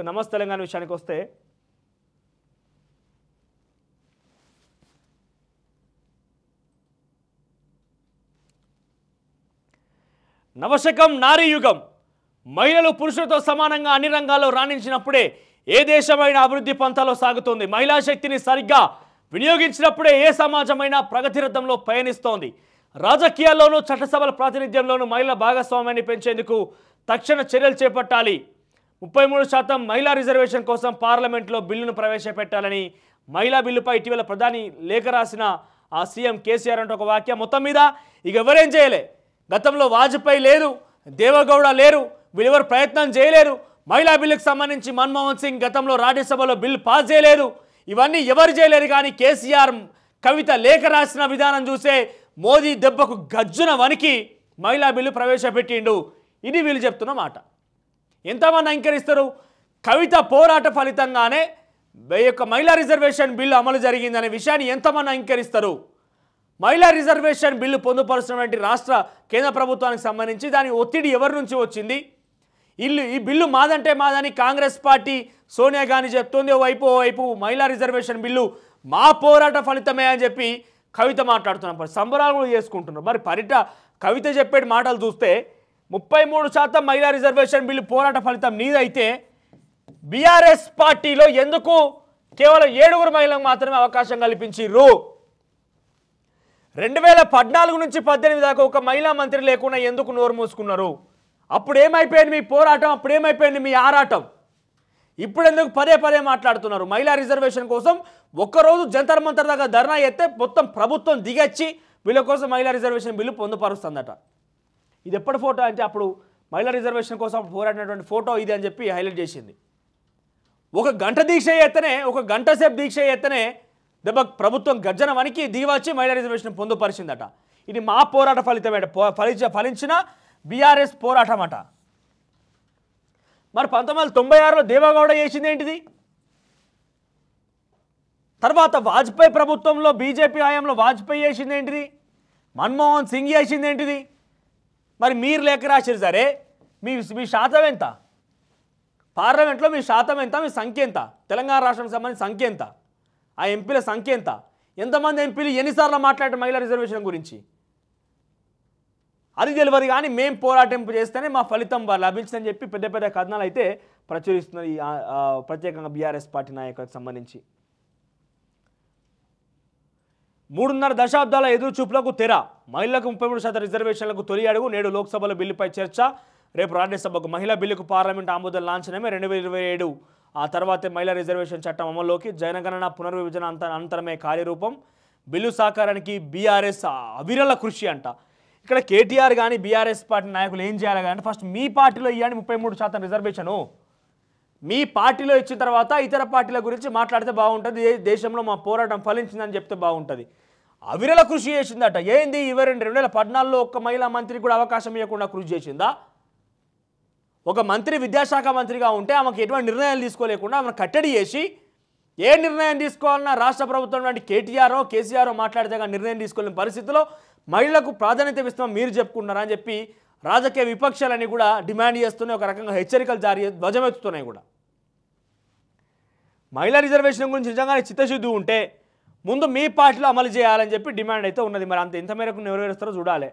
ఇక నమస్తే తెలంగాణ విషయానికి వస్తే నవశకం నారీ యుగం మహిళలు పురుషులతో సమానంగా అన్ని రంగాల్లో రాణించినప్పుడే ఏ దేశమైన అభివృద్ధి పంతాలో సాగుతోంది మహిళా శక్తిని సరిగ్గా వినియోగించినప్పుడే ఏ సమాజమైనా ప్రగతిరథంలో పయనిస్తోంది రాజకీయాల్లోనూ చట్టసభల ప్రాతినిధ్యంలోనూ మహిళల భాగస్వామ్యాన్ని పెంచేందుకు తక్షణ చర్యలు చేపట్టాలి ముప్పై మూడు శాతం మహిళా రిజర్వేషన్ కోసం పార్లమెంట్లో బిల్లును ప్రవేశపెట్టాలని మహిళా బిల్లుపై ఇటీవల ప్రధాని లేఖ రాసిన ఆ సీఎం కేసీఆర్ అంటే ఒక వాక్యం మొత్తం మీద ఇక ఎవరేం చేయలే గతంలో వాజ్పేయి లేరు దేవగౌడ లేరు వీళ్ళెవరు ప్రయత్నం చేయలేరు మహిళా బిల్లుకు సంబంధించి మన్మోహన్ సింగ్ గతంలో రాజ్యసభలో బిల్లు పాస్ చేయలేదు ఇవన్నీ ఎవరు చేయలేరు కానీ కేసీఆర్ కవిత లేఖ రాసిన విధానం చూసే మోదీ దెబ్బకు గజ్జున వణికి మహిళా బిల్లు ప్రవేశపెట్టిండు ఇది వీళ్ళు చెప్తున్న మాట ఎంతమంది అంకరిస్తారు కవిత పోరాట ఫలితంగానే యొక్క మహిళా రిజర్వేషన్ బిల్లు అమలు జరిగిందనే విషయాన్ని ఎంతమంది అంకరిస్తారు మహిళా రిజర్వేషన్ బిల్లు పొందుపరుస్తున్నటువంటి రాష్ట్ర కేంద్ర ప్రభుత్వానికి సంబంధించి దాని ఒత్తిడి ఎవరి నుంచి వచ్చింది ఇల్లు ఈ బిల్లు మాదంటే మాదని కాంగ్రెస్ పార్టీ సోనియా గాంధీ చెప్తుంది ఓవైపు ఓవైపు మహిళా రిజర్వేషన్ బిల్లు మా పోరాట ఫలితమే అని చెప్పి కవిత మాట్లాడుతున్నాం సంబరాలు కూడా చేసుకుంటున్నారు మరి పరిట కవిత చెప్పేటి మాటలు చూస్తే ముప్పై మూడు శాతం మహిళా రిజర్వేషన్ బిల్లు పోరాట ఫలితం నీదైతే బీఆర్ఎస్ పార్టీలో ఎందుకు కేవలం ఏడుగురు మహిళలకు మాత్రమే అవకాశం కల్పించిర్రు రెండు వేల పద్నాలుగు నుంచి పద్దెనిమిది దాకా ఒక మహిళా మంత్రి లేకుండా ఎందుకు నోరు మూసుకున్నారు అప్పుడు ఏమైపోయింది మీ పోరాటం అప్పుడు ఏమైపోయింది మీ ఆరాటం ఇప్పుడు ఎందుకు పదే పదే మాట్లాడుతున్నారు మహిళా రిజర్వేషన్ కోసం ఒక్కరోజు జంతర్ మంతర్ దాకా ధర్నా ఎత్తే మొత్తం ప్రభుత్వం దిగచ్చి వీళ్ళ కోసం మహిళా రిజర్వేషన్ బిల్లు పొందుపరుస్తుందట ఇది ఎప్పటి ఫోటో అంటే అప్పుడు మహిళా రిజర్వేషన్ కోసం పోరాడినటువంటి ఫోటో ఇది అని చెప్పి హైలైట్ చేసింది ఒక గంట దీక్ష ఎత్తనే ఒక గంట సేపు దీక్ష ఎత్తనే దెబ్బ ప్రభుత్వం గర్జన వనికి దిగివచ్చి మహిళా రిజర్వేషన్ పొందుపరిచిందట ఇది మా పోరాట ఫలితమేట ఫలించ ఫలించిన బీఆర్ఎస్ పోరాటం అట మరి పంతొమ్మిది వందల తొంభై ఆరులో దేవగౌడ చేసింది ఏంటిది తర్వాత వాజ్పేయి ప్రభుత్వంలో బీజేపీ హయాంలో వాజ్పేయి చేసింది ఏంటిది మన్మోహన్ సింగ్ చేసింది ఏంటిది మరి మీరు లేఖ రాశారు సరే మీ మీ శాతం ఎంత పార్లమెంట్లో మీ శాతం ఎంత మీ సంఖ్య ఎంత తెలంగాణ రాష్ట్రానికి సంబంధించిన సంఖ్య ఎంత ఆ ఎంపీల సంఖ్య ఎంత ఎంతమంది ఎంపీలు ఎన్నిసార్లు మాట్లాడారు మహిళా రిజర్వేషన్ గురించి అది తెలియదు కానీ మేము పోరాటం చేస్తేనే మా ఫలితం లభించిందని చెప్పి పెద్ద పెద్ద కథనాలు అయితే ప్రచురిస్తున్నారు ప్రత్యేకంగా బీఆర్ఎస్ పార్టీ నాయకులకు సంబంధించి మూడున్నర దశాబ్దాల ఎదురుచూపులకు తెర మహిళలకు ముప్పై మూడు శాతం రిజర్వేషన్లకు తొలి అడుగు నేడు లోక్సభలో బిల్లుపై చర్చ రేపు రాజ్యసభకు మహిళా బిల్లుకు పార్లమెంట్ ఆమోదం లాంఛనమే రెండు వేల ఇరవై ఏడు ఆ తర్వాతే మహిళా రిజర్వేషన్ చట్టం అమల్లోకి జనగణన పునర్విభజన అంత అంతరమే కార్యరూపం బిల్లు సాకారానికి బీఆర్ఎస్ అవిరల కృషి అంట ఇక్కడ కేటీఆర్ కానీ బీఆర్ఎస్ పార్టీ నాయకులు ఏం చేయాలి కానీ ఫస్ట్ మీ పార్టీలో ఇవ్వండి ముప్పై మూడు శాతం రిజర్వేషను మీ పార్టీలో ఇచ్చిన తర్వాత ఇతర పార్టీల గురించి మాట్లాడితే బాగుంటుంది దేశంలో మా పోరాటం ఫలించిందని చెప్తే బాగుంటుంది అవిరల కృషి చేసిందట ఏంది ఇరవై రెండు రెండు వేల పద్నాలుగులో ఒక్క మహిళా మంత్రికి కూడా అవకాశం ఇవ్వకుండా కృషి చేసిందా ఒక మంత్రి విద్యాశాఖ మంత్రిగా ఉంటే ఆమెకు ఎటువంటి నిర్ణయాలు తీసుకోలేకుండా ఆమెను కట్టడి చేసి ఏ నిర్ణయం తీసుకోవాలన్నా రాష్ట్ర ప్రభుత్వం వంటి కేటీఆర్ఓ కేసీఆర్ఓ మాట్లాడితే నిర్ణయం తీసుకోలేని పరిస్థితిలో మహిళలకు ప్రాధాన్యత ఇస్తామని మీరు చెప్పుకుంటున్నారని చెప్పి రాజకీయ విపక్షాలన్నీ కూడా డిమాండ్ చేస్తూనే ఒక రకంగా హెచ్చరికలు జారీ ధ్వజమెత్తుతున్నాయి కూడా మహిళా రిజర్వేషన్ గురించి నిజంగానే చిత్తశుద్ధి ఉంటే ముందు మీ పార్టీలో అమలు చేయాలని చెప్పి డిమాండ్ అయితే ఉన్నది మరి అంత ఎంత మేరకు నెరవేరుస్తారో చూడాలి